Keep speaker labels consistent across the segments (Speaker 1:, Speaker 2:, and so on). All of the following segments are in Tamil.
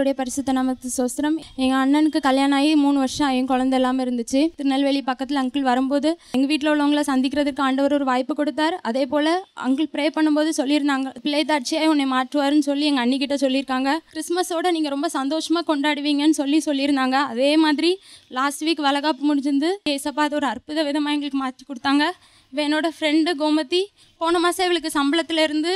Speaker 1: கத்தருடைய பரிசுத்த நமக்கு சொஸ்திரம் எங்கள் அண்ணனுக்கு கல்யாணம் ஆகி மூணு வருஷம் என் குழந்தை எல்லாம் இருந்துச்சு திருநெல்வேலி பக்கத்தில் அங்கிள் வரும்போது எங்கள் வீட்டில் உள்ளவங்களை சந்திக்கிறதுக்கு ஆண்டவர் ஒரு வாய்ப்பு கொடுத்தார் அதே போல் அங்கிள் ப்ரே பண்ணும்போது சொல்லியிருந்தாங்க பிள்ளை தாட்சியாக உன்னை மாற்றுவார்னு சொல்லி எங்கள் அண்ணிக்கிட்ட சொல்லியிருக்காங்க கிறிஸ்மஸோட நீங்கள் ரொம்ப சந்தோஷமாக கொண்டாடுவீங்கன்னு சொல்லி சொல்லியிருந்தாங்க அதே மாதிரி லாஸ்ட் வீக் வளகாப்பு முடிஞ்சிருந்து ஏசப்பா அது ஒரு அற்புத விதமாக எங்களுக்கு மாற்றி கொடுத்தாங்க என்னோட என்னோடய ஃப்ரெண்டு கோமதி போன மாதம் இவளுக்கு சம்பளத்துலேருந்து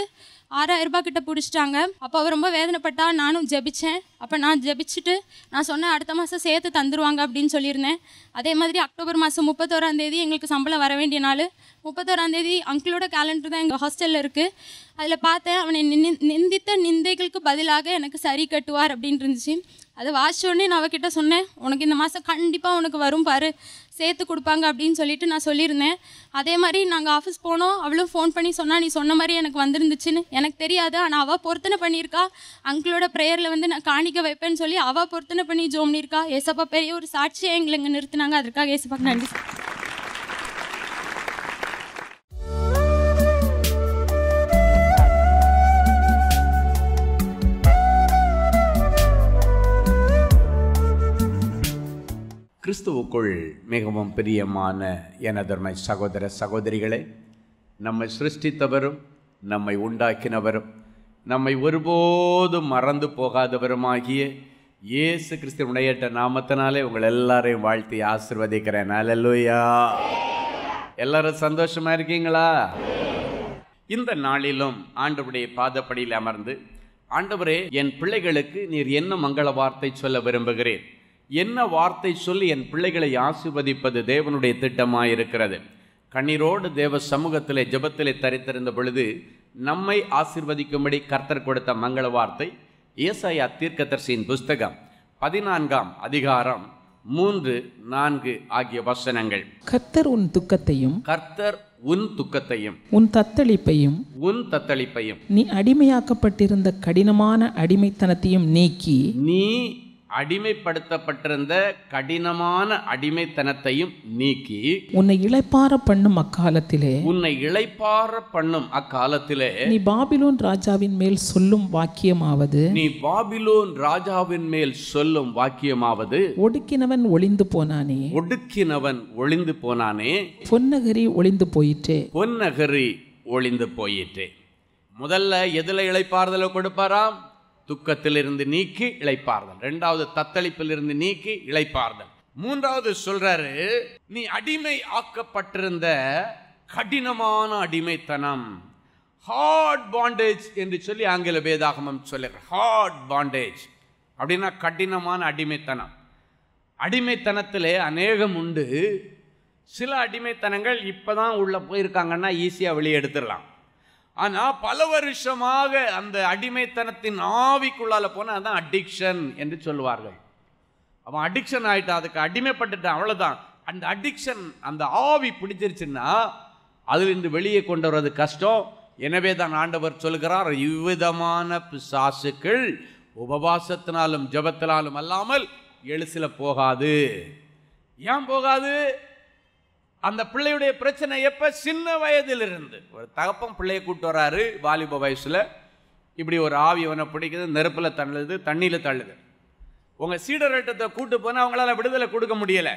Speaker 1: ஆறாயிரம் ரூபாய் கிட்ட பிடிச்சிட்டாங்க அப்போ அவள் ரொம்ப வேதனைப்பட்டா நானும் ஜெபித்தேன் அப்போ நான் ஜபிச்சுட்டு நான் சொன்னேன் அடுத்த மாதம் சேர்த்து தந்துடுவாங்க அப்படின்னு சொல்லியிருந்தேன் அதே மாதிரி அக்டோபர் மாதம் முப்பத்தோராந்தேதி எங்களுக்கு சம்பளம் வர வேண்டிய நாள் முப்பத்தோராந்தேதி அங்கிளோட கேலண்டர் தான் எங்கள் ஹாஸ்டலில் இருக்குது அதில் பார்த்தேன் அவனை நிந்தித்த நிந்தைகளுக்கு பதிலாக எனக்கு சரி கட்டுவார் அப்படின்னு இருந்துச்சு அதை வாசிச்சோடனே நான் அவகிட்ட சொன்னேன் உனக்கு இந்த மாதம் கண்டிப்பாக உனக்கு வரும் பாரு சேர்த்து கொடுப்பாங்க அப்படின்னு சொல்லிட்டு நான் சொல்லியிருந்தேன் அதே மாதிரி நாங்கள் ஆஃபீஸ் போனோம் அவளும் ஃபோன் பண்ணி சொன்னால் நீ சொன்ன மாதிரி எனக்கு வந்துருந்துச்சின்னு எனக்கு தெரியாது ஆனால் அவள் பொருத்தனை பண்ணியிருக்கா அங்கிளோட ப்ரேயரில் வந்து நான் காணி நிற்க வைப்பேன்னு சொல்லி அவள் பொருத்தனை பண்ணி ஜோம் பண்ணியிருக்கா ஏசப்பா பெரிய ஒரு சாட்சியை எங்களை இங்கே நிறுத்தினாங்க அதற்காக ஏசப்பா நன்றி
Speaker 2: கிறிஸ்துவுக்குள் மிகவும் பிரியமான எனதர்மை சகோதர சகோதரிகளே நம்மை சிருஷ்டித்தவரும் நம்மை உண்டாக்கினவரும் நம்மை ஒருபோதும் மறந்து போகாதவருமாகிய இயேசு கிறிஸ்துவனுடைய நாமத்தினாலே உங்கள் எல்லாரையும் வாழ்த்தி ஆசிர்வதிக்கிறேன் அலலுயா எல்லாரும் சந்தோஷமா இருக்கீங்களா இந்த நாளிலும் ஆண்டவருடைய பாதப்படியில் அமர்ந்து ஆண்டவரே என் பிள்ளைகளுக்கு நீர் என்ன மங்கள வார்த்தை சொல்ல விரும்புகிறேன் என்ன வார்த்தை சொல்லி என் பிள்ளைகளை ஆசிர்வதிப்பது தேவனுடைய திட்டமாக இருக்கிறது கண்ணீரோடு தேவ சமூகத்திலே ஜபத்திலே தரித்திருந்த பொழுது நம்மை ஆசிர்வதிக்கும்படி கர்த்தர் கொடுத்த மங்கள வார்த்தை ஏசாயா தீர்க்கதர்சியின் புஸ்தகம் பதினான்காம் அதிகாரம் மூன்று நான்கு ஆகிய வசனங்கள்
Speaker 3: கர்த்தர் உன் துக்கத்தையும்
Speaker 2: கர்த்தர் உன் துக்கத்தையும்
Speaker 3: உன் தத்தளிப்பையும் உன் தத்தளிப்பையும் நீ அடிமையாக்கப்பட்டிருந்த கடினமான அடிமைத்தனத்தையும் நீக்கி நீ
Speaker 2: அடிமைப்படுத்தப்பட்டிருந்த கடினமான அடிமைத்தனத்தையும் நீக்கி
Speaker 3: உன்னை இழைப்பார பண்ணும் அக்காலத்திலே உன்னை
Speaker 2: இளைப்பார பண்ணும் அக்காலத்திலே நீ
Speaker 3: பாபிலோன் ராஜாவின் மேல் சொல்லும் வாக்கியமாவது நீ
Speaker 2: பாபிலோன் ராஜாவின் மேல் சொல்லும் வாக்கியமாவது
Speaker 3: ஒடுக்கினவன் ஒளிந்து போனானே
Speaker 2: ஒடுக்கினவன் ஒளிந்து போனானே
Speaker 3: பொன்னகரி ஒளிந்து போயிற்றே
Speaker 2: பொன்னகரி ஒளிந்து போயிற்றே முதல்ல எதில் இளைப்பாறுதலை கொடுப்பாராம் துக்கத்திலிருந்து நீக்கி இழைப்பார்கள் ரெண்டாவது தத்தளிப்பிலிருந்து நீக்கி இழைப்பார்கள் மூன்றாவது சொல்றாரு நீ அடிமை ஆக்கப்பட்டிருந்த கடினமான அடிமைத்தனம் ஹார்ட் பாண்டேஜ் என்று சொல்லி ஆங்கில வேதாகமம் சொல்லுற ஹார்ட் பாண்டேஜ் அப்படின்னா கடினமான அடிமைத்தனம் அடிமைத்தனத்திலே அநேகம் உண்டு சில அடிமைத்தனங்கள் இப்போ தான் உள்ளே போயிருக்காங்கன்னா ஈஸியாக வெளியே எடுத்துடலாம் ஆனால் பல வருஷமாக அந்த அடிமைத்தனத்தின் ஆவிக்குள்ளால் போனால் தான் அடிக்ஷன் என்று சொல்லுவார்கள் அவன் அடிக்ஷன் ஆகிட்டா அதுக்கு அடிமைப்பட்டுட்டான் அவ்வளோதான் அந்த அடிக்ஷன் அந்த ஆவி பிடிச்சிருச்சுன்னா அதுலேருந்து வெளியே கொண்டு வர்றது கஷ்டம் எனவே தான் ஆண்டவர் சொல்கிறார் இவ்விதமான பிசாசுக்கள் உபவாசத்தினாலும் ஜபத்தினாலும் அல்லாமல் எழுசில போகாது ஏன் போகாது அந்த பிள்ளையுடைய பிரச்சனை எப்போ சின்ன வயதிலிருந்து ஒரு தகப்பம் பிள்ளையை கூப்பிட்டு வராரு வாலிப வயசில் இப்படி ஒரு ஆவி அவனை பிடிக்குது நெருப்பில் தள்ளுது தண்ணியில் தள்ளுது உங்கள் சீடரட்டத்தை கூட்டு போனால் அவங்களால விடுதலை கொடுக்க முடியலை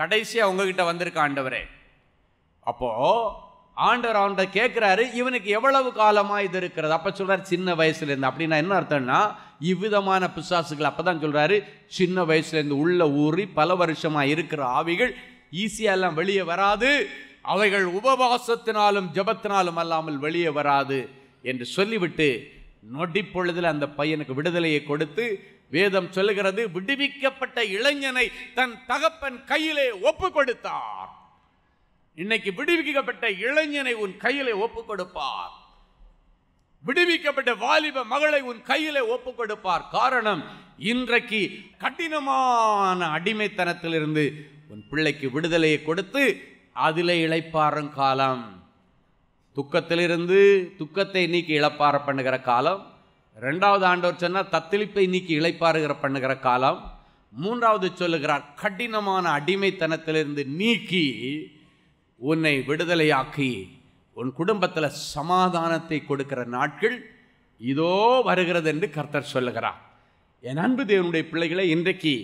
Speaker 2: கடைசியாக உங்ககிட்ட வந்திருக்க ஆண்டவரே அப்போது ஆண்டவர் அவன்கிட்ட கேட்குறாரு இவனுக்கு எவ்வளவு காலமாக இது இருக்கிறது அப்போ சொல்கிறார் சின்ன வயசுலேருந்து அப்படின்னா என்ன அர்த்தம்னா இவ்விதமான பிசாசுகள் அப்போ தான் சொல்கிறாரு சின்ன வயசுலேருந்து உள்ள ஊறி பல வருஷமாக இருக்கிற ஆவிகள் ஈஸியாக எல்லாம் வெளியே வராது அவைகள் உபவாசத்தினாலும் ஜபத்தினாலும் அல்லாமல் வெளியே வராது என்று சொல்லிவிட்டு நொடிப்பொழுதில் அந்த பையனுக்கு விடுதலையை கொடுத்து வேதம் சொல்லுகிறது விடுவிக்கப்பட்ட இளைஞனை தன் தகப்பன் கையிலே ஒப்பு கொடுத்தார் இன்னைக்கு விடுவிக்கப்பட்ட இளைஞனை உன் கையிலே ஒப்பு கொடுப்பார் விடுவிக்கப்பட்ட வாலிப மகளை உன் கையிலே ஒப்பு கொடுப்பார் காரணம் இன்றைக்கு கடினமான அடிமைத்தனத்திலிருந்து உன் பிள்ளைக்கு விடுதலையை கொடுத்து அதில் இழைப்பாறும் காலம் துக்கத்திலிருந்து துக்கத்தை நீக்கி இழப்பார பண்ணுகிற காலம் ரெண்டாவது ஆண்டவர் சொன்னால் தத்தளிப்பை நீக்கி இழைப்பாறுகிற பண்ணுகிற காலம் மூன்றாவது சொல்லுகிறார் கடினமான அடிமைத்தனத்திலிருந்து நீக்கி உன்னை விடுதலையாக்கி உன் குடும்பத்தில் சமாதானத்தை கொடுக்கிற நாட்கள் இதோ வருகிறது என்று கர்த்தர் சொல்லுகிறார் என் அன்பு தேவனுடைய பிள்ளைகளை இன்றைக்கு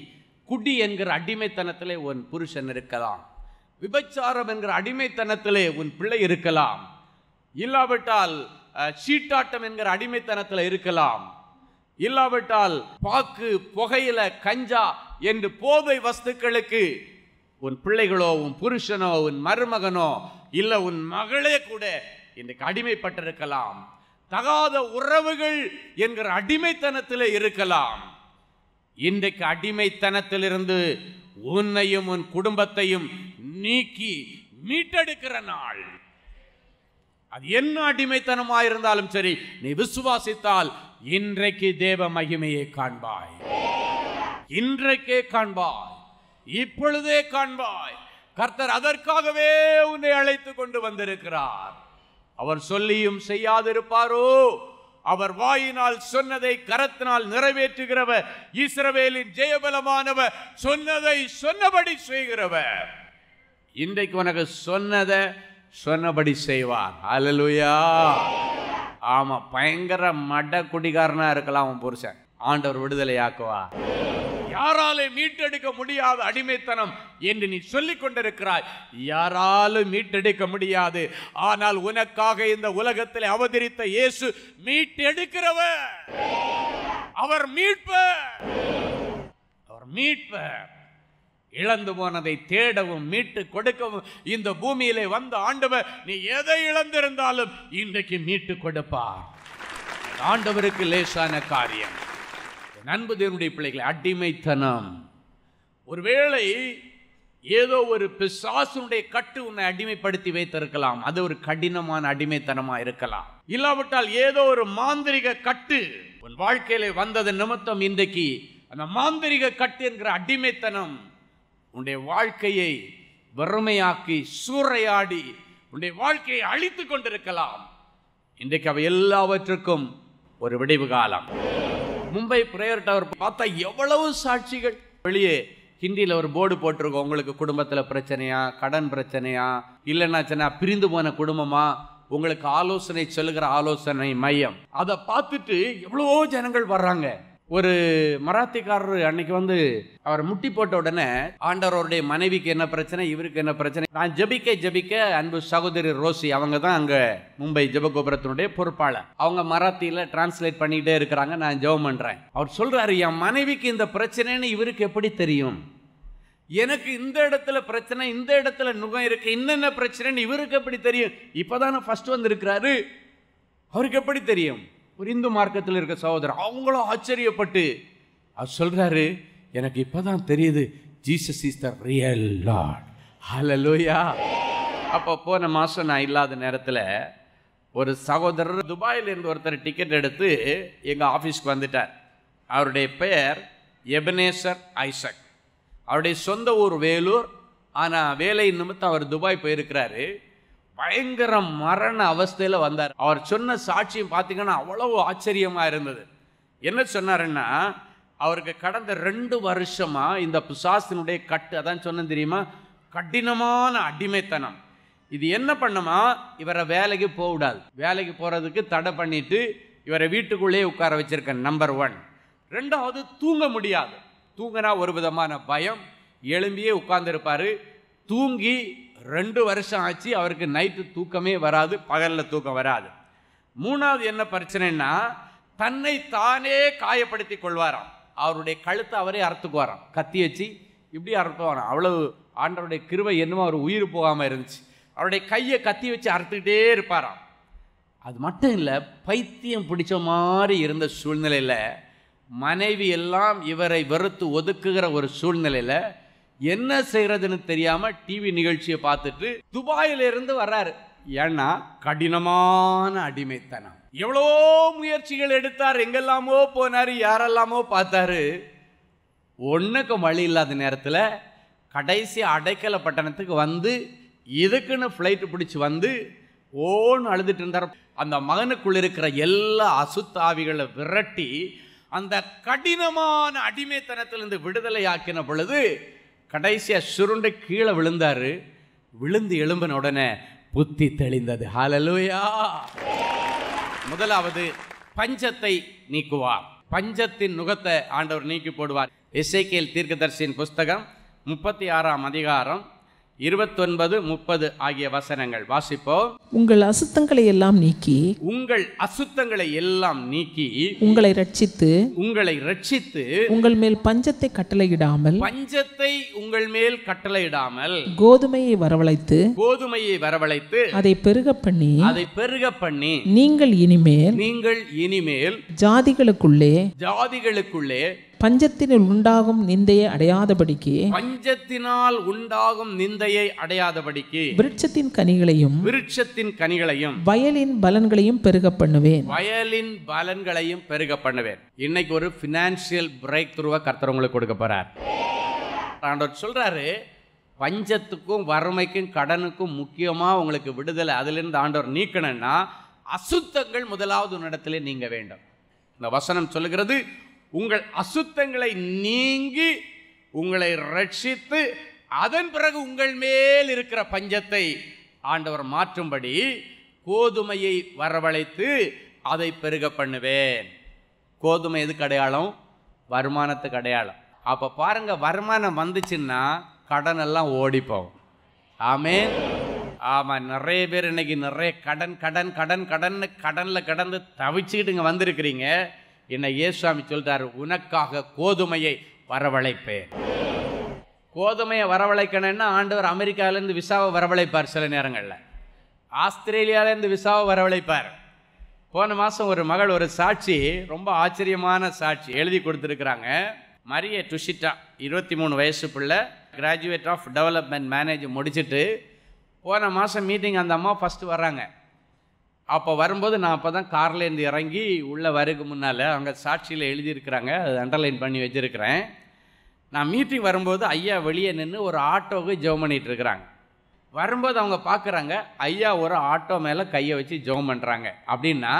Speaker 2: குடி என்கிற அடிமைத்தனத்திலே உன் புருஷன் இருக்கலாம் விபச்சாரம் என்கிற அடிமைத்தனத்திலே உன் பிள்ளை இருக்கலாம் இல்லாவிட்டால் சீட்டாட்டம் என்கிற அடிமைத்தனத்தில் இருக்கலாம் இல்லாவிட்டால் பாக்கு புகையில கஞ்சா என்று போதை வஸ்துக்களுக்கு உன் பிள்ளைகளோ உன் புருஷனோ உன் மருமகனோ இல்லை உன் மகளே கூட இன்றைக்கு அடிமைப்பட்டிருக்கலாம் தகாத உறவுகள் என்கிற அடிமைத்தனத்திலே இருக்கலாம் இன்றைக்கு அடிமைத்தனத்திலிருந்து உன்னையும் உன் குடும்பத்தையும் நீக்கி மீட்டெடுக்கிற நாள் அது என்ன அடிமைத்தனமாக இருந்தாலும் சரி நீ விசுவாசித்தால் இன்றைக்கு தேவ மகிமையை காண்பாய் இன்றைக்கே காண்பாய் இப்பொழுதே காண்பாய் கர்த்தர் அதற்காகவே உன்னை அழைத்து கொண்டு வந்திருக்கிறார் அவர் சொல்லியும் செய்யாதிருப்பாரோ அவர் வாயினால் சொன்னதை கரத்தினால் நிறைவேற்றுகிறவர் இஸ்ரவேலின் ஜெயபலமானவர் சொன்னதை சொன்னபடி செய்கிறவர் இன்றைக்கு உனக்கு சொன்னதை சொன்னபடி செய்வார் அலலுயா ஆமாம் பயங்கர மட குடிகாரனாக இருக்கலாம் அவன் புருஷன் ஆண்டவர் விடுதலை ஆக்குவா யாராலே மீட்டெடுக்க முடியாத அடிமைத்தனம் என்று நீ சொல்லிக் கொண்டிருக்கிறாய் யாராலும் மீட்டெடுக்க முடியாது ஆனால் உனக்காக இந்த உலகத்தில் அவதரித்த இயேசு மீட்டெடுக்கிறவர் அவர் மீட்பர் அவர் மீட்பர் இழந்து போனதை தேடவும் மீட்டு கொடுக்கவும் இந்த பூமியிலே வந்த ஆண்டவர் நீ எதை இழந்திருந்தாலும் இன்றைக்கு மீட்டு கொடுப்பார் ஆண்டவருக்கு லேசான காரியம் அன்பு தேவனுடைய பிள்ளைகளை அடிமைத்தனம் ஒருவேளை ஏதோ ஒரு பிசாசனுடைய கட்டு உன்னை அடிமைப்படுத்தி வைத்திருக்கலாம் அது ஒரு கடினமான அடிமைத்தனமாக இருக்கலாம் இல்லாவிட்டால் ஏதோ ஒரு மாந்திரிக கட்டு உன் வாழ்க்கையில் வந்தது நிமித்தம் இன்றைக்கு அந்த மாந்திரிக கட்டு என்கிற அடிமைத்தனம் உன்னுடைய வாழ்க்கையை வறுமையாக்கி சூறையாடி உன்னுடைய வாழ்க்கையை அழித்து கொண்டிருக்கலாம் இன்றைக்கு அவை எல்லாவற்றுக்கும் ஒரு விடைவு காலம் மும்பை பிரேயர் டவர் பார்த்தா எவ்வளவு சாட்சிகள் வெளியே ஹிந்தியில் ஒரு போர்டு போட்டிருக்கோம் உங்களுக்கு குடும்பத்தில் பிரச்சனையா கடன் பிரச்சனையா இல்லைன்னாச்சுனா பிரிந்து போன குடும்பமா உங்களுக்கு ஆலோசனை சொல்லுகிற ஆலோசனை மையம் அதை பார்த்துட்டு எவ்வளவோ ஜனங்கள் வர்றாங்க ஒரு மராத்திக்காரர் அன்னைக்கு வந்து அவர் முட்டி போட்ட உடனே ஆண்டவருடைய மனைவிக்கு என்ன பிரச்சனை இவருக்கு என்ன பிரச்சனை நான் ஜபிக்க ஜபிக்க அன்பு சகோதரி ரோசி அவங்க தான் அங்கே மும்பை ஜபகோபுரத்தினுடைய பொறுப்பாளர் அவங்க மராத்தியில் டிரான்ஸ்லேட் பண்ணிக்கிட்டே இருக்கிறாங்க நான் ஜெபம் பண்ணுறேன் அவர் சொல்கிறாரு என் மனைவிக்கு இந்த பிரச்சனைன்னு இவருக்கு எப்படி தெரியும் எனக்கு இந்த இடத்துல பிரச்சனை இந்த இடத்துல நுகம் இருக்கு என்னென்ன பிரச்சனைன்னு இவருக்கு எப்படி தெரியும் இப்போ ஃபர்ஸ்ட் ஃபஸ்ட் வந்திருக்கிறாரு அவருக்கு எப்படி தெரியும் புரிந்து மார்க்கத்தில் இருக்க சகோதரர் அவங்களும் ஆச்சரியப்பட்டு அவர் சொல்கிறாரு எனக்கு இப்போ தான் தெரியுது Jesus is the real lord hallelujah அப்போ போன மாதம் நான் இல்லாத நேரத்தில் ஒரு சகோதரர் துபாயில் இருந்து ஒருத்தர் டிக்கெட் எடுத்து எங்கள் ஆஃபீஸ்க்கு வந்துட்டார் அவருடைய பெயர் எபனேசர் ஐசக் அவருடைய சொந்த ஊர் வேலூர் ஆனால் வேலை நிமித்தம் அவர் துபாய் போயிருக்கிறாரு பயங்கர மரண அவஸ்தையில் வந்தார் அவர் சொன்ன சாட்சியம் பார்த்தீங்கன்னா அவ்வளவு ஆச்சரியமாக இருந்தது என்ன சொன்னாருன்னா அவருக்கு கடந்த ரெண்டு வருஷமாக இந்த புசாசினுடைய கட்டு அதான் சொன்னேன் தெரியுமா கடினமான அடிமைத்தனம் இது என்ன பண்ணுமா இவரை வேலைக்கு போகக்கூடாது வேலைக்கு போகிறதுக்கு தடை பண்ணிவிட்டு இவரை வீட்டுக்குள்ளேயே உட்கார வச்சுருக்கேன் நம்பர் ஒன் ரெண்டாவது தூங்க முடியாது தூங்கினா ஒரு விதமான பயம் எழும்பியே உட்கார்ந்துருப்பார் தூங்கி ரெண்டு வருஷம் ஆச்சு அவருக்கு நைட்டு தூக்கமே வராது பகலில் தூக்கம் வராது மூணாவது என்ன பிரச்சனைன்னா தன்னை தானே காயப்படுத்தி கொள்வாராம் அவருடைய கழுத்தை அவரே அறுத்துக்குவாராம் கத்தி வச்சு இப்படி அறுத்துவாராம் அவ்வளவு ஆண்டவருடைய கிருவை என்னமோ அவர் உயிர் போகாமல் இருந்துச்சு அவருடைய கையை கத்தி வச்சு அறுத்துக்கிட்டே இருப்பாராம் அது மட்டும் இல்லை பைத்தியம் பிடிச்ச மாதிரி இருந்த சூழ்நிலையில் மனைவி எல்லாம் இவரை வெறுத்து ஒதுக்குகிற ஒரு சூழ்நிலையில் என்ன செய்கிறதுன்னு தெரியாமல் டிவி நிகழ்ச்சியை பார்த்துட்டு இருந்து வர்றாரு ஏன்னா கடினமான அடிமைத்தனம் எவ்வளோ முயற்சிகள் எடுத்தார் எங்கெல்லாமோ போனார் யாரெல்லாமோ பார்த்தாரு ஒன்றுக்கு வழி இல்லாத நேரத்தில் கடைசி அடைக்கல பட்டணத்துக்கு வந்து இதுக்குன்னு ஃப்ளைட்டு பிடிச்சி வந்து ஓன்னு அழுதுட்டு இருந்தார் அந்த மகனுக்குள்ள இருக்கிற எல்லா அசுத்தாவிகளை விரட்டி அந்த கடினமான அடிமைத்தனத்திலிருந்து விடுதலை ஆக்கின பொழுது கடைசியாக சுருண்டு கீழே விழுந்தார் விழுந்து எழும்பின உடனே புத்தி தெளிந்தது ஹலலூயா முதலாவது பஞ்சத்தை நீக்குவார் பஞ்சத்தின் நுகத்தை ஆண்டவர் நீக்கி போடுவார் இசைக்கியல் தீர்க்கதர்சியின் புஸ்தகம் முப்பத்தி ஆறாம் அதிகாரம் இருபத்தொன்பது முப்பது ஆகிய வசனங்கள் வாசிப்போ
Speaker 3: உங்கள் அசுத்தங்களை எல்லாம் நீக்கி
Speaker 2: உங்கள் அசுத்தங்களை எல்லாம் நீக்கி
Speaker 3: உங்களை ரட்சித்து
Speaker 2: உங்களை ரட்சித்து
Speaker 3: உங்கள் மேல் பஞ்சத்தை கட்டளையிடாமல் பஞ்சத்தை
Speaker 2: உங்கள் மேல் கட்டளையிடாமல்
Speaker 3: கோதுமையை வரவழைத்து
Speaker 2: கோதுமையை வரவழைத்து
Speaker 3: அதை பெருக பண்ணி அதை
Speaker 2: பெருக பண்ணி
Speaker 3: நீங்கள் இனிமேல்
Speaker 2: நீங்கள் இனிமேல்
Speaker 3: ஜாதிகளுக்குள்ளே
Speaker 2: ஜாதிகளுக்குள்ளே
Speaker 3: பஞ்சத்தினால் உண்டாகும் நிந்தையை அடையாதபடிக்கு
Speaker 2: பஞ்சத்தினால் உண்டாகும் நிந்தையை அடையாதபடிக்கு
Speaker 3: விருட்சத்தின் கனிகளையும்
Speaker 2: விருட்சத்தின் கனிகளையும்
Speaker 3: வயலின் பலன்களையும் பெருக பண்ணுவேன்
Speaker 2: வயலின் பலன்களையும் பெருக பண்ணுவேன் இன்னைக்கு ஒரு பினான்சியல் பிரேக் த்ரூவ கர்த்தர் உங்களுக்கு கொடுக்க போறார் ஆண்டவர் சொல்றாரு பஞ்சத்துக்கும் வறுமைக்கும் கடனுக்கும் முக்கியமாக உங்களுக்கு விடுதலை அதுலேருந்து ஆண்டவர் நீக்கணும்னா அசுத்தங்கள் முதலாவது இடத்துல நீங்க வேண்டும் இந்த வசனம் சொல்லுகிறது உங்கள் அசுத்தங்களை நீங்கி உங்களை ரட்சித்து அதன் பிறகு உங்கள் மேல் இருக்கிற பஞ்சத்தை ஆண்டவர் மாற்றும்படி கோதுமையை வரவழைத்து அதை பெருக பண்ணுவேன் கோதுமை எதுக்கு அடையாளம் வருமானத்துக்கு அடையாளம் அப்போ பாருங்கள் வருமானம் வந்துச்சுன்னா கடன் எல்லாம் ஓடிப்போம் ஆமே ஆமாம் நிறைய பேர் இன்னைக்கு நிறைய கடன் கடன் கடன் கடன்னு கடனில் கடந்து தவிச்சுக்கிட்டு வந்திருக்கிறீங்க என்னை ஏசுவாமி சொல்கிறார் உனக்காக கோதுமையை வரவழைப்பேன் கோதுமையை வரவழைக்கணும்னா ஆண்டவர் அமெரிக்காவிலேருந்து விசாவை வரவழைப்பார் சில நேரங்களில் ஆஸ்திரேலியாவிலேருந்து விசாவை வரவழைப்பார் போன மாதம் ஒரு மகள் ஒரு சாட்சி ரொம்ப ஆச்சரியமான சாட்சி எழுதி கொடுத்துருக்குறாங்க மரிய டுஷிட்டா இருபத்தி மூணு வயசு பிள்ளை கிராஜுவேட் ஆஃப் டெவலப்மெண்ட் மேனேஜ் முடிச்சுட்டு போன மாதம் மீட்டிங் அந்த அம்மா ஃபஸ்ட்டு வர்றாங்க அப்போ வரும்போது நான் அப்போ தான் கார்லேருந்து இறங்கி உள்ளே வரக்கு முன்னால் அவங்க சாட்சியில் எழுதியிருக்கிறாங்க அது அண்டர்லைன் பண்ணி வச்சுருக்கிறேன் நான் மீட்டிங் வரும்போது ஐயா வெளியே நின்று ஒரு ஆட்டோவுக்கு ஜோம் பண்ணிகிட்டு இருக்கிறாங்க வரும்போது அவங்க பார்க்குறாங்க ஐயா ஒரு ஆட்டோ மேலே கையை வச்சு ஜோம் பண்ணுறாங்க அப்படின்னா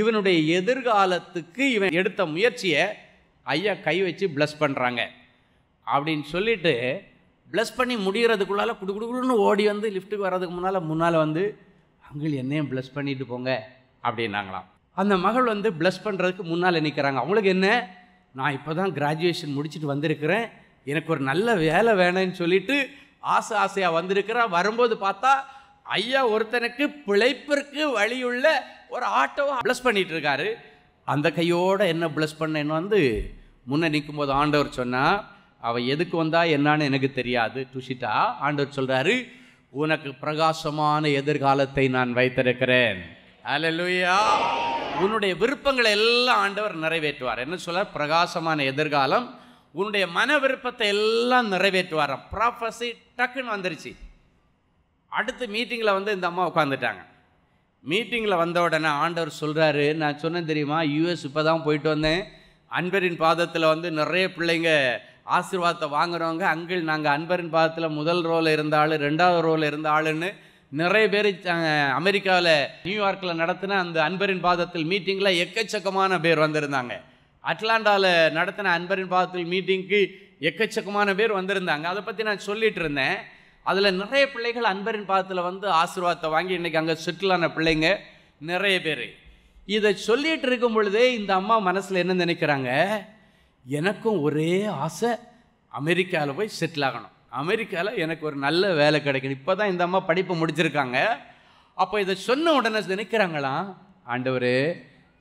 Speaker 2: இவனுடைய எதிர்காலத்துக்கு இவன் எடுத்த முயற்சியை ஐயா கை வச்சு ப்ளஸ் பண்ணுறாங்க அப்படின்னு சொல்லிவிட்டு ப்ளஸ் பண்ணி முடிகிறதுக்குள்ளால் குடு குடுன்னு ஓடி வந்து லிஃப்ட்டுக்கு வர்றதுக்கு முன்னால் முன்னால் வந்து அங்கிள் என்னையும் ப்ளஸ் பண்ணிட்டு போங்க அப்படின்னாங்களாம் அந்த மகள் வந்து ப்ளஸ் பண்ணுறதுக்கு முன்னால் நிற்கிறாங்க அவங்களுக்கு என்ன நான் இப்போ தான் கிராஜுவேஷன் முடிச்சுட்டு வந்திருக்கிறேன் எனக்கு ஒரு நல்ல வேலை வேணும்னு சொல்லிட்டு ஆசை ஆசையாக வந்திருக்கிறேன் வரும்போது பார்த்தா ஐயா ஒருத்தனுக்கு பிழைப்பிற்கு வழியுள்ள ஒரு ஆட்டோவை ப்ளஸ் பண்ணிகிட்டு இருக்காரு அந்த கையோடு என்ன ப்ளஸ் பண்ணேன்னு வந்து முன்னே நிற்கும் போது ஆண்டவர் சொன்னால் அவள் எதுக்கு வந்தா என்னான்னு எனக்கு தெரியாது துஷிட்டா ஆண்டவர் சொல்கிறாரு உனக்கு பிரகாசமான எதிர்காலத்தை நான் வைத்திருக்கிறேன் அலலுயா உன்னுடைய விருப்பங்களை எல்லாம் ஆண்டவர் நிறைவேற்றுவார் என்ன சொல்ல பிரகாசமான எதிர்காலம் உன்னுடைய மன விருப்பத்தை எல்லாம் நிறைவேற்றுவார் ப்ராஃபஸி டக்குன்னு வந்துருச்சு அடுத்த மீட்டிங்கில் வந்து இந்த அம்மா உட்காந்துட்டாங்க மீட்டிங்கில் வந்த உடனே ஆண்டவர் சொல்கிறாரு நான் சொன்னேன் தெரியுமா யூஎஸ் இப்போ தான் போயிட்டு வந்தேன் அன்பரின் பாதத்தில் வந்து நிறைய பிள்ளைங்க ஆசீர்வாதத்தை வாங்குறவங்க அங்கிள் நாங்கள் அன்பரின் பாதத்தில் முதல் ரோல் இருந்த ஆள் ரெண்டாவது ரோல் இருந்த ஆளுன்னு நிறைய பேர் அமெரிக்காவில் நியூயார்க்கில் நடத்தின அந்த அன்பரின் பாதத்தில் மீட்டிங்கில் எக்கச்சக்கமான பேர் வந்திருந்தாங்க அட்லாண்டாவில் நடத்தின அன்பரின் பாதத்தில் மீட்டிங்க்கு எக்கச்சக்கமான பேர் வந்திருந்தாங்க அதை பற்றி நான் சொல்லிகிட்டு இருந்தேன் அதில் நிறைய பிள்ளைகள் அன்பரின் பாதத்தில் வந்து ஆசீர்வாதத்தை வாங்கி இன்றைக்கி அங்கே செட்டிலான பிள்ளைங்க நிறைய பேர் இதை சொல்லிகிட்டு இருக்கும் பொழுதே இந்த அம்மா மனசில் என்ன நினைக்கிறாங்க எனக்கும் ஒரே ஆசை அமெரிக்காவில் போய் செட்டில் ஆகணும் அமெரிக்காவில் எனக்கு ஒரு நல்ல வேலை கிடைக்கணும் இப்போ தான் இந்த அம்மா படிப்பை முடிச்சிருக்காங்க அப்போ இதை சொன்ன உடனே நினைக்கிறாங்களாம் ஆண்டவர்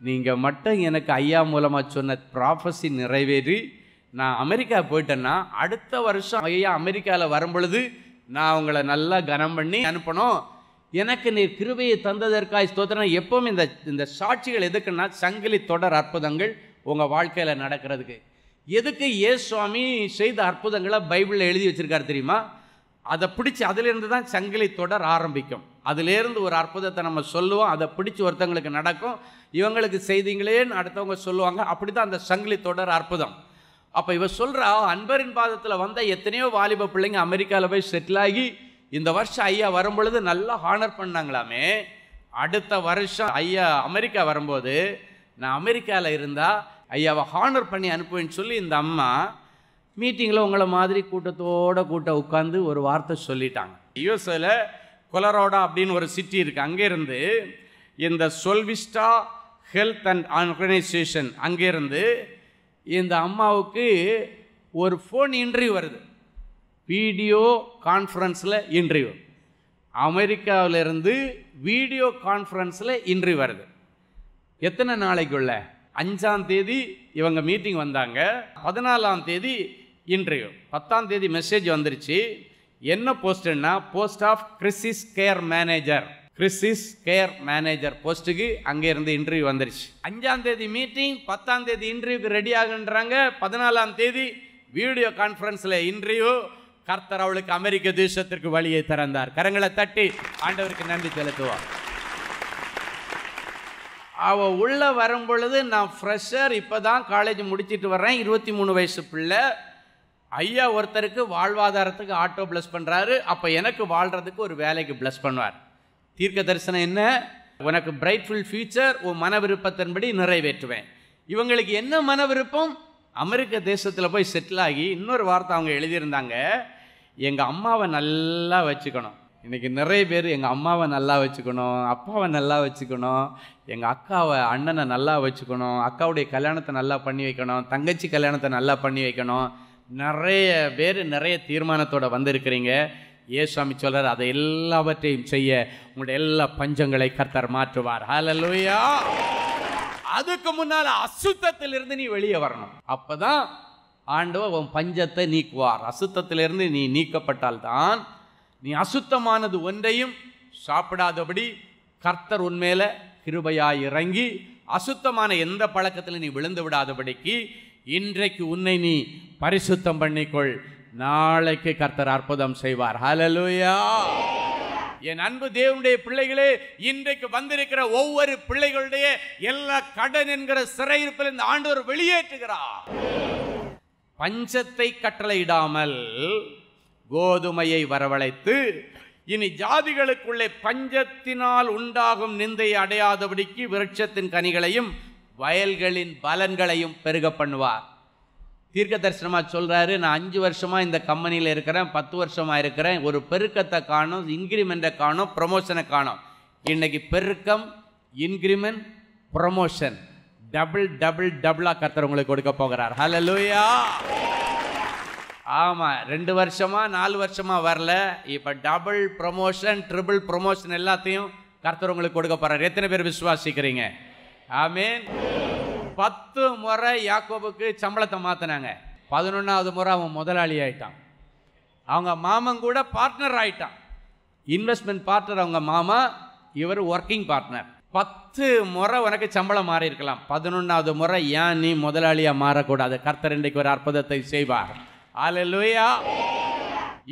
Speaker 2: நீங்கள் மட்டும் எனக்கு ஐயா மூலமாக சொன்ன ப்ராஃபஸி நிறைவேறி நான் அமெரிக்கா போயிட்டேன்னா அடுத்த வருஷம் ஐயா அமெரிக்காவில் வரும் பொழுது நான் உங்களை நல்லா கனம் பண்ணி அனுப்பணும் எனக்கு நீ கிருபையை தந்ததற்காக ஸ்தோத்திரம் எப்பவும் இந்த இந்த சாட்சிகள் எதுக்குன்னா சங்கிலி தொடர் அற்புதங்கள் உங்கள் வாழ்க்கையில் நடக்கிறதுக்கு எதுக்கு ஏ சுவாமி செய்த அற்புதங்களை பைபிளில் எழுதி வச்சுருக்கார் தெரியுமா அதை பிடிச்சி அதிலேருந்து தான் சங்கிலி தொடர் ஆரம்பிக்கும் அதிலேருந்து ஒரு அற்புதத்தை நம்ம சொல்லுவோம் அதை பிடிச்சி ஒருத்தவங்களுக்கு நடக்கும் இவங்களுக்கு செய்திங்களேன்னு அடுத்தவங்க சொல்லுவாங்க அப்படி தான் அந்த சங்கிலி தொடர் அற்புதம் அப்போ இவ சொல்கிறா அன்பரின் பாதத்தில் வந்த எத்தனையோ வாலிப பிள்ளைங்க அமெரிக்காவில் போய் செட்டில் ஆகி இந்த வருஷம் ஐயா வரும்பொழுது நல்லா ஹானர் பண்ணாங்களாமே அடுத்த வருஷம் ஐயா அமெரிக்கா வரும்போது நான் அமெரிக்காவில் இருந்தால் ஐயாவை ஹானர் பண்ணி அனுப்புவேன்னு சொல்லி இந்த அம்மா மீட்டிங்கில் உங்களை மாதிரி கூட்டத்தோட கூட்ட உட்காந்து ஒரு வார்த்தை சொல்லிட்டாங்க யூஎஸ்ஏல கொலரோடா அப்படின்னு ஒரு சிட்டி இருக்குது அங்கேருந்து இந்த சொல்விஸ்டா ஹெல்த் அண்ட் ஆர்கனைசேஷன் அங்கேருந்து இந்த அம்மாவுக்கு ஒரு ஃபோன் இன்டர்வியூ வருது வீடியோ கான்ஃபரன்ஸில் இன்டர்வியூ அமெரிக்காவிலேருந்து வீடியோ கான்ஃபரன்ஸில் இன்டர்வியூ வருது எத்தனை நாளைக்குள்ள அஞ்சாம் தேதி இவங்க மீட்டிங் வந்தாங்க பதினாலாம் தேதி இன்டர்வியூ பத்தாம் தேதி மெசேஜ் வந்துருச்சு என்ன போஸ்ட்டுன்னா post of crisis care manager crisis care manager போஸ்ட்டுக்கு அங்கேருந்து இன்டர்வியூ வந்துருச்சு அஞ்சாம் தேதி மீட்டிங் பத்தாம் தேதி இன்டர்வியூக்கு ரெடி ஆகுன்றாங்க பதினாலாம் தேதி வீடியோ கான்ஃபரன்ஸில் இன்டர்வியூ கர்த்தர் அவளுக்கு அமெரிக்க தேசத்திற்கு வழியை திறந்தார் கரங்களை தட்டி ஆண்டவருக்கு நன்றி செலுத்துவார் அவள் உள்ளே வரும் பொழுது நான் ஃப்ரெஷர் இப்போ தான் காலேஜ் முடிச்சுட்டு வர்றேன் இருபத்தி மூணு வயசு பிள்ளை ஐயா ஒருத்தருக்கு வாழ்வாதாரத்துக்கு ஆட்டோ ப்ளஸ் பண்ணுறாரு அப்போ எனக்கு வாழ்கிறதுக்கு ஒரு வேலைக்கு ப்ளஸ் பண்ணுவார் தீர்க்க தரிசனம் என்ன உனக்கு பிரைட்ஃபுல் ஃபியூச்சர் உன் மன விருப்பத்தின்படி நிறைவேற்றுவேன் இவங்களுக்கு என்ன மன விருப்பம் அமெரிக்க தேசத்தில் போய் செட்டில் ஆகி இன்னொரு வார்த்தை அவங்க எழுதியிருந்தாங்க எங்கள் அம்மாவை நல்லா வச்சுக்கணும் இன்றைக்கி நிறைய பேர் எங்கள் அம்மாவை நல்லா வச்சுக்கணும் அப்பாவை நல்லா வச்சுக்கணும் எங்கள் அக்காவை அண்ணனை நல்லா வச்சுக்கணும் அக்காவுடைய கல்யாணத்தை நல்லா பண்ணி வைக்கணும் தங்கச்சி கல்யாணத்தை நல்லா பண்ணி வைக்கணும் நிறைய பேர் நிறைய தீர்மானத்தோடு வந்திருக்கிறீங்க ஏசுவாமி சொல்கிறார் அதை எல்லாவற்றையும் செய்ய உங்களுடைய எல்லா பஞ்சங்களை கர்த்தர் மாற்றுவார் ஹலலுயா அதுக்கு முன்னால் அசுத்தத்திலிருந்து நீ வெளியே வரணும் அப்போ தான் ஆண்டவர் உன் பஞ்சத்தை நீக்குவார் அசுத்தத்திலிருந்து நீ நீக்கப்பட்டால்தான் நீ அசுத்தமானது ஒன்றையும் சாப்பிடாதபடி கர்த்தர் உன்மேல கிருபையாய் இறங்கி அசுத்தமான எந்த பழக்கத்தில் நீ விழுந்து விடாதபடிக்கு இன்றைக்கு உன்னை நீ பரிசுத்தம் பண்ணிக்கொள் நாளைக்கு கர்த்தர் அற்புதம் செய்வார் ஹலலுயா என் அன்பு தேவனுடைய பிள்ளைகளே இன்றைக்கு வந்திருக்கிற ஒவ்வொரு பிள்ளைகளுடைய எல்லா கடன் என்கிற சிறையிருப்பில் இந்த ஆண்டவர் வெளியேற்றுகிறார் பஞ்சத்தை கட்டளையிடாமல் கோதுமையை வரவழைத்து இனி ஜாதிகளுக்குள்ளே பஞ்சத்தினால் உண்டாகும் நிந்தை அடையாதபடிக்கு விருட்சத்தின் கனிகளையும் வயல்களின் பலன்களையும் பெருக பண்ணுவார் தீர்க்க தரிசனமாக சொல்கிறாரு நான் அஞ்சு வருஷமாக இந்த கம்பெனியில் இருக்கிறேன் பத்து வருஷமாக இருக்கிறேன் ஒரு பெருக்கத்தை காணும் இன்க்ரிமெண்ட்டை காணும் ப்ரொமோஷனை காணும் இன்றைக்கி பெருக்கம் இன்க்ரிமெண்ட் ப்ரொமோஷன் டபுள் டபுள் டபுளாக கத்துறவங்களுக்கு கொடுக்க போகிறார் ஹலோ லூயா ஆமாம் ரெண்டு வருஷமாக நாலு வருஷமாக வரல இப்போ டபுள் ப்ரொமோஷன் ட்ரிபிள் ப்ரொமோஷன் எல்லாத்தையும் கர்த்தர் உங்களுக்கு கொடுக்க போகிறார் எத்தனை பேர் விசுவாசிக்கிறீங்க ஆமீன் பத்து முறை யாக்கோபுக்கு சம்பளத்தை மாற்றினாங்க பதினொன்றாவது முறை அவன் முதலாளி ஆயிட்டான் அவங்க மாமன் கூட பார்ட்னர் ஆயிட்டான் இன்வெஸ்ட்மெண்ட் பார்ட்னர் அவங்க மாமா இவர் ஒர்க்கிங் பார்ட்னர் பத்து முறை உனக்கு சம்பளம் மாறி இருக்கலாம் பதினொன்றாவது முறை ஏன் நீ முதலாளியாக மாறக்கூடாது கர்த்தர் இன்றைக்கு ஒரு அற்புதத்தை செய்வார் அலலுயா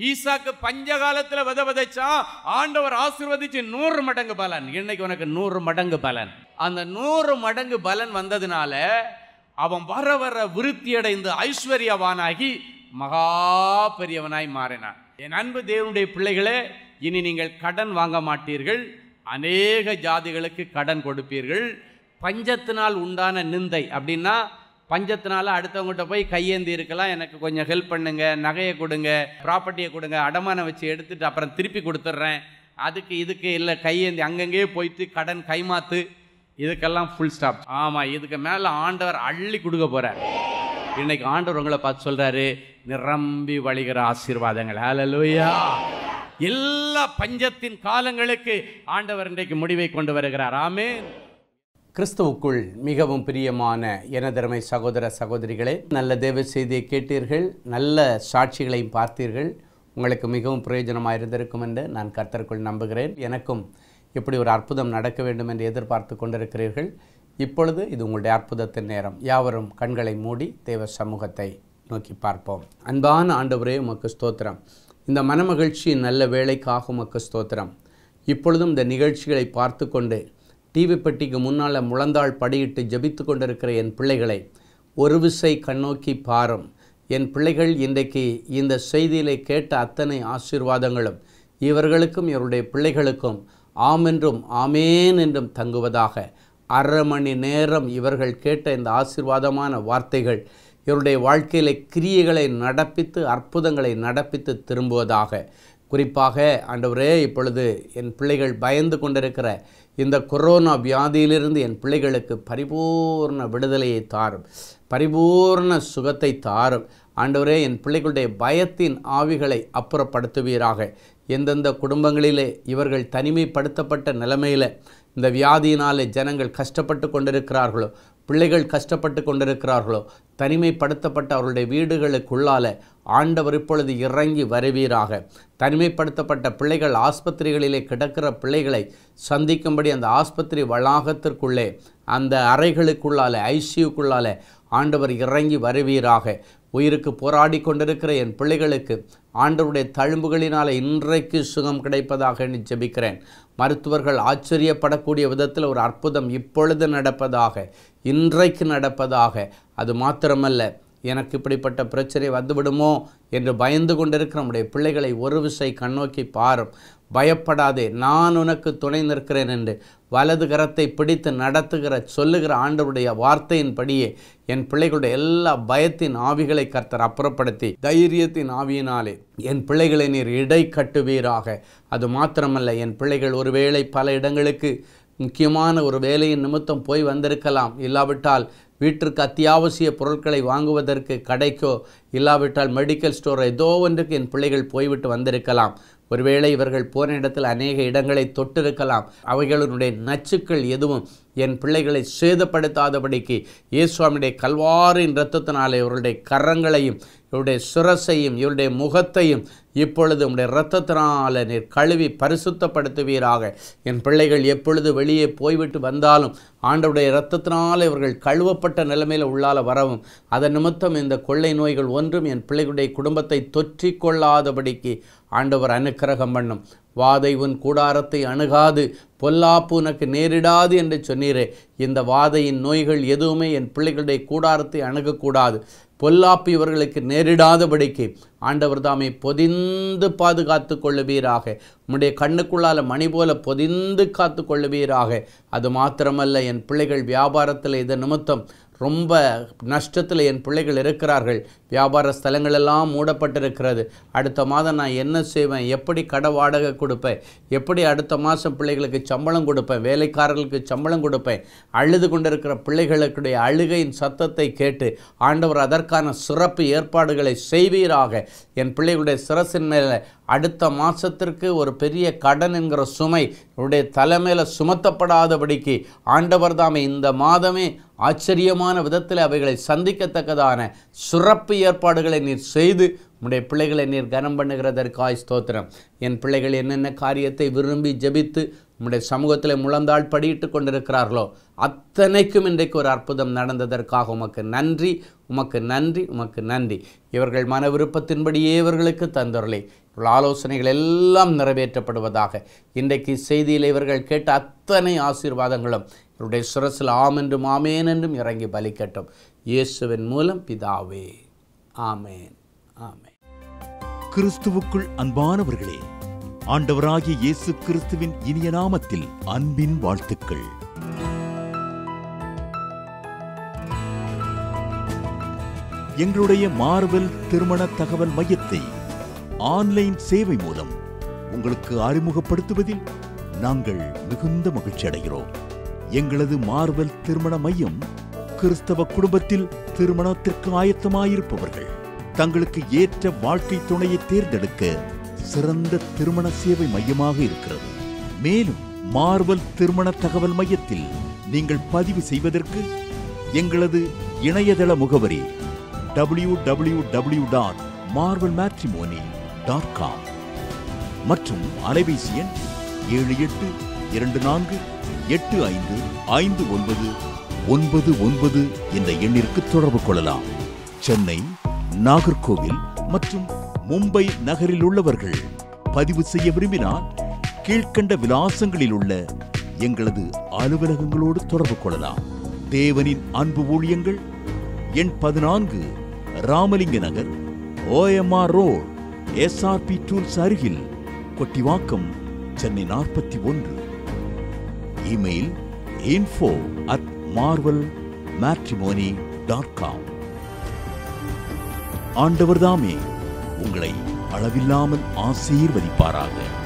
Speaker 2: ஈசாக்கு பஞ்ச காலத்தில் வித விதைச்சா ஆண்டவர் ஆசிர்வதிச்சு நூறு மடங்கு பலன் இன்னைக்கு உனக்கு நூறு மடங்கு பலன் அந்த நூறு மடங்கு பலன் வந்ததுனால அவன் வர வர விருத்தி அடைந்து ஐஸ்வர்யவானாகி மகா பெரியவனாய் மாறினான் என் அன்பு தேவனுடைய பிள்ளைகளே இனி நீங்கள் கடன் வாங்க மாட்டீர்கள் அநேக ஜாதிகளுக்கு கடன் கொடுப்பீர்கள் பஞ்சத்தினால் உண்டான நிந்தை அப்படின்னா பஞ்சத்தினால அடுத்தவங்ககிட்ட போய் கையேந்தி இருக்கலாம் எனக்கு கொஞ்சம் ஹெல்ப் பண்ணுங்க நகையை கொடுங்க ப்ராப்பர்ட்டியை கொடுங்க அடமானம் வச்சு எடுத்துட்டு அப்புறம் திருப்பி கொடுத்துட்றேன் அதுக்கு இதுக்கு இல்லை கையேந்தி அங்கங்கேயே போயிட்டு கடன் கைமாத்து இதுக்கெல்லாம் ஃபுல் ஸ்டாப் ஆமாம் இதுக்கு மேலே ஆண்டவர் அள்ளி கொடுக்க போகிறார் இன்னைக்கு ஆண்டவர் உங்களை பார்த்து சொல்கிறாரு நிரம்பி வழிகிற ஆசீர்வாதங்கள் ஹலலூயா எல்லா பஞ்சத்தின் காலங்களுக்கு ஆண்டவர் இன்றைக்கு முடிவை கொண்டு வருகிறார் ஆமே கிறிஸ்துவுக்குள் மிகவும் பிரியமான எனதருமை சகோதர சகோதரிகளே நல்ல தேவ செய்தியை கேட்டீர்கள் நல்ல சாட்சிகளையும் பார்த்தீர்கள் உங்களுக்கு மிகவும் பிரயோஜனமாக இருந்திருக்கும் என்று நான் கர்த்தருக்குள் நம்புகிறேன் எனக்கும் இப்படி ஒரு அற்புதம் நடக்க வேண்டும் என்று எதிர்பார்த்து கொண்டிருக்கிறீர்கள் இப்பொழுது இது உங்களுடைய அற்புதத்தின் நேரம் யாவரும் கண்களை மூடி தேவ சமூகத்தை நோக்கி பார்ப்போம் அன்பான ஆண்டவரே உமக்கு ஸ்தோத்திரம் இந்த மனமகிழ்ச்சி நல்ல வேலைக்காக உமக்கு ஸ்தோத்திரம் இப்பொழுதும் இந்த நிகழ்ச்சிகளை பார்த்து கொண்டு டிவி பெட்டிக்கு முன்னால் முழந்தாள் படியிட்டு ஜபித்து கொண்டிருக்கிற என் பிள்ளைகளை ஒரு விசை கண்ணோக்கி பாரம் என் பிள்ளைகள் இன்றைக்கு இந்த செய்தியிலே கேட்ட அத்தனை ஆசீர்வாதங்களும் இவர்களுக்கும் இவருடைய பிள்ளைகளுக்கும் ஆமென்றும் ஆமேன் என்றும் தங்குவதாக அரை மணி நேரம் இவர்கள் கேட்ட இந்த ஆசீர்வாதமான வார்த்தைகள் இவருடைய வாழ்க்கையில் கிரியைகளை நடப்பித்து அற்புதங்களை நடப்பித்து திரும்புவதாக குறிப்பாக ஆண்டவரே இப்பொழுது என் பிள்ளைகள் பயந்து கொண்டிருக்கிற இந்த கொரோனா வியாதியிலிருந்து என் பிள்ளைகளுக்கு பரிபூர்ண விடுதலையை தாரும் பரிபூர்ண சுகத்தை தாரும் ஆண்டவரே என் பிள்ளைகளுடைய பயத்தின் ஆவிகளை அப்புறப்படுத்துவீராக எந்தெந்த குடும்பங்களிலே இவர்கள் தனிமைப்படுத்தப்பட்ட நிலைமையில் இந்த வியாதியினாலே ஜனங்கள் கஷ்டப்பட்டு கொண்டிருக்கிறார்களோ பிள்ளைகள் கஷ்டப்பட்டு கொண்டிருக்கிறார்களோ தனிமைப்படுத்தப்பட்ட அவருடைய வீடுகளுக்குள்ளால ஆண்டவர் இப்பொழுது இறங்கி வருவீராக தனிமைப்படுத்தப்பட்ட பிள்ளைகள் ஆஸ்பத்திரிகளிலே கிடக்கிற பிள்ளைகளை சந்திக்கும்படி அந்த ஆஸ்பத்திரி வளாகத்திற்குள்ளே அந்த அறைகளுக்குள்ளால ஐசியுக்குள்ளால ஆண்டவர் இறங்கி வருவீராக உயிருக்கு போராடி கொண்டிருக்கிற என் பிள்ளைகளுக்கு ஆண்டவருடைய தழும்புகளினால் இன்றைக்கு சுகம் கிடைப்பதாக ஜெபிக்கிறேன் மருத்துவர்கள் ஆச்சரியப்படக்கூடிய விதத்தில் ஒரு அற்புதம் இப்பொழுது நடப்பதாக இன்றைக்கு நடப்பதாக அது மாத்திரமல்ல எனக்கு இப்படிப்பட்ட பிரச்சனை வந்துவிடுமோ என்று பயந்து கொண்டிருக்கிற நம்முடைய பிள்ளைகளை ஒரு விசை கண்ணோக்கி பாரும் பயப்படாதே நான் உனக்கு துணை நிற்கிறேன் என்று வலது கரத்தை பிடித்து நடத்துகிற சொல்லுகிற ஆண்டவருடைய வார்த்தையின்படியே என் பிள்ளைகளுடைய எல்லா பயத்தின் ஆவிகளை கர்த்தர் அப்புறப்படுத்தி தைரியத்தின் ஆவியினாலே என் பிள்ளைகளை நீர் இடை கட்டுவீராக அது மாத்திரமல்ல என் பிள்ளைகள் ஒருவேளை பல இடங்களுக்கு முக்கியமான ஒரு வேலையின் நிமித்தம் போய் வந்திருக்கலாம் இல்லாவிட்டால் வீட்டிற்கு அத்தியாவசிய பொருட்களை வாங்குவதற்கு கடைக்கோ இல்லாவிட்டால் மெடிக்கல் ஸ்டோர் ஏதோ ஒன்றுக்கு என் பிள்ளைகள் போய்விட்டு வந்திருக்கலாம் ஒருவேளை இவர்கள் போன இடத்தில் அநேக இடங்களை தொட்டிருக்கலாம் அவைகளுடைய நச்சுக்கள் எதுவும் என் பிள்ளைகளை சேதப்படுத்தாதபடிக்கு இயேசுவாமியுடைய கல்வாரின் இரத்தத்தினாலே இவருடைய கரங்களையும் இவருடைய சுரசையும் இவருடைய முகத்தையும் இப்பொழுது உடைய இரத்தத்தினால நீர் கழுவி பரிசுத்தப்படுத்துவீராக என் பிள்ளைகள் எப்பொழுது வெளியே போய்விட்டு வந்தாலும் ஆண்டவுடைய இரத்தத்தினால் இவர்கள் கழுவப்பட்ட நிலைமையில் உள்ளால வரவும் அதன் நிமித்தம் இந்த கொள்ளை நோய்கள் ஒன்றும் என் பிள்ளைகளுடைய குடும்பத்தை தொற்றிக்கொள்ளாதபடிக்கு ஆண்டவர் அனுக்கிரகம் பண்ணும் வாதை உன் கூடாரத்தை அணுகாது பொல்லாப்பு உனக்கு நேரிடாது என்று சொன்னீரே இந்த வாதையின் நோய்கள் எதுவுமே என் பிள்ளைகளுடைய கூடாரத்தை அணுகக்கூடாது பொல்லாப்பு இவர்களுக்கு நேரிடாதபடிக்கு ஆண்டவர் தாமே பொதிந்து பாதுகாத்து கொள்ளுவீராக உம்முடைய கண்ணுக்குள்ளால் மணி போல பொதிந்து காத்து கொள்ளுவீராக அது மாத்திரமல்ல என் பிள்ளைகள் வியாபாரத்தில் இதை நிமித்தம் ரொம்ப நஷ்டத்தில் என் பிள்ளைகள் இருக்கிறார்கள் வியாபார ஸ்தலங்கள் எல்லாம் மூடப்பட்டிருக்கிறது அடுத்த மாதம் நான் என்ன செய்வேன் எப்படி கடை வாடகை கொடுப்பேன் எப்படி அடுத்த மாதம் பிள்ளைகளுக்கு சம்பளம் கொடுப்பேன் வேலைக்காரர்களுக்கு சம்பளம் கொடுப்பேன் அழுது கொண்டிருக்கிற பிள்ளைகளுக்குடைய அழுகையின் சத்தத்தை கேட்டு ஆண்டவர் அதற்கான சிறப்பு ஏற்பாடுகளை செய்வீராக என் பிள்ளைகளுடைய சிரசின் மேலே அடுத்த மாதத்திற்கு ஒரு பெரிய கடன் என்கிற சுமை உடைய தலைமையில் சுமத்தப்படாதபடிக்கு ஆண்டவர் தாமே இந்த மாதமே ஆச்சரியமான விதத்தில் அவைகளை சந்திக்கத்தக்கதான சுரப்பு ஏற்பாடுகளை நீர் செய்து உம்முடைய பிள்ளைகளை நீர் கனம் பண்ணுகிறதற்காய் ஸ்தோத்திரம் என் பிள்ளைகள் என்னென்ன காரியத்தை விரும்பி ஜபித்து உம்முடைய சமூகத்தில் முழந்தால் படியிட்டு கொண்டிருக்கிறார்களோ அத்தனைக்கும் இன்றைக்கு ஒரு அற்புதம் நடந்ததற்காக உமக்கு நன்றி உமக்கு நன்றி உமக்கு நன்றி இவர்கள் மன விருப்பத்தின்படியே இவர்களுக்கு தந்துரலை இவர்கள் ஆலோசனைகள் எல்லாம் நிறைவேற்றப்படுவதாக இன்றைக்கு செய்தியில் இவர்கள் கேட்ட அத்தனை ஆசீர்வாதங்களும் இவருடைய சுரசில் ஆம் என்றும் ஆமேன் என்றும் இறங்கி பலிக்கட்டும் இயேசுவின் மூலம் பிதாவே ஆமேன் ஆமேன்
Speaker 4: கிறிஸ்துவுக்குள் அன்பானவர்களே ஆண்டவராகிய இயேசு கிறிஸ்துவின் இனிய நாமத்தில் அன்பின் வாழ்த்துக்கள் எங்களுடைய மார்வெல் திருமண தகவல் மையத்தை ஆன்லைன் சேவை மூலம் உங்களுக்கு அறிமுகப்படுத்துவதில் நாங்கள் மிகுந்த மகிழ்ச்சி அடைகிறோம் எங்களது மார்வெல் திருமண மையம் கிறிஸ்தவ குடும்பத்தில் திருமணத்திற்கு ஆயத்தமாயிருப்பவர்கள் தங்களுக்கு ஏற்ற வாழ்க்கை துணையை தேர்ந்தெடுக்க சிறந்த திருமண சேவை மையமாக இருக்கிறது மேலும் மார்வல் திருமண தகவல் மையத்தில் நீங்கள் பதிவு செய்வதற்கு எங்களது இணையதள முகவரி W W W dot Marvel matrimony dot com மற்றும் அலைபேசி எண் ஏழு எட்டு இரண்டு நான்கு எட்டு ஐந்து ஐந்து ஒன்பது ஒன்பது ஒன்பது என்ற எண்ணிற்கு தொடர்பு கொள்ளலாம் சென்னை நாகர்கோவில் மற்றும் மும்பை நகரில் உள்ளவர்கள் பதிவு செய்ய விரும்பினால் கீழ்கண்ட விலாசங்களில் உள்ள எங்களது அலுவலகங்களோடு தொடர்பு கொள்ளலாம் தேவனின் அன்பு ஊழியங்கள் எண் பதினான்கு Ramalinga Nagar OMR road SRP tools அருகில் கொட்டிவாக்கம் சென்னை நாற்பத்தி ஒன்று email info at Marvel matrimony dot com ஆண்டவர் தாமே உங்களை அளவில்லாமல் ஆசீர்வதிப்பாராக